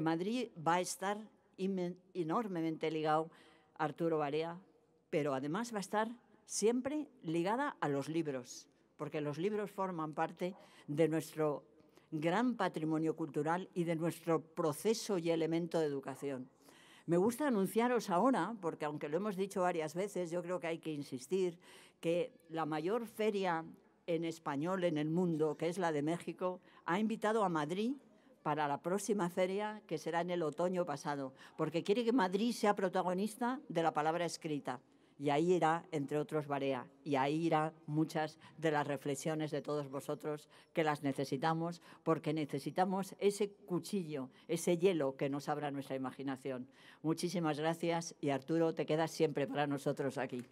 Madrid va a estar enormemente ligado Arturo Barea, pero además va a estar siempre ligada a los libros, porque los libros forman parte de nuestro gran patrimonio cultural y de nuestro proceso y elemento de educación. Me gusta anunciaros ahora, porque aunque lo hemos dicho varias veces, yo creo que hay que insistir, que la mayor feria en español en el mundo, que es la de México, ha invitado a Madrid para la próxima feria, que será en el otoño pasado, porque quiere que Madrid sea protagonista de la palabra escrita. Y ahí irá, entre otros, Barea, y ahí irá muchas de las reflexiones de todos vosotros que las necesitamos, porque necesitamos ese cuchillo, ese hielo que nos abra nuestra imaginación. Muchísimas gracias y Arturo, te quedas siempre para nosotros aquí.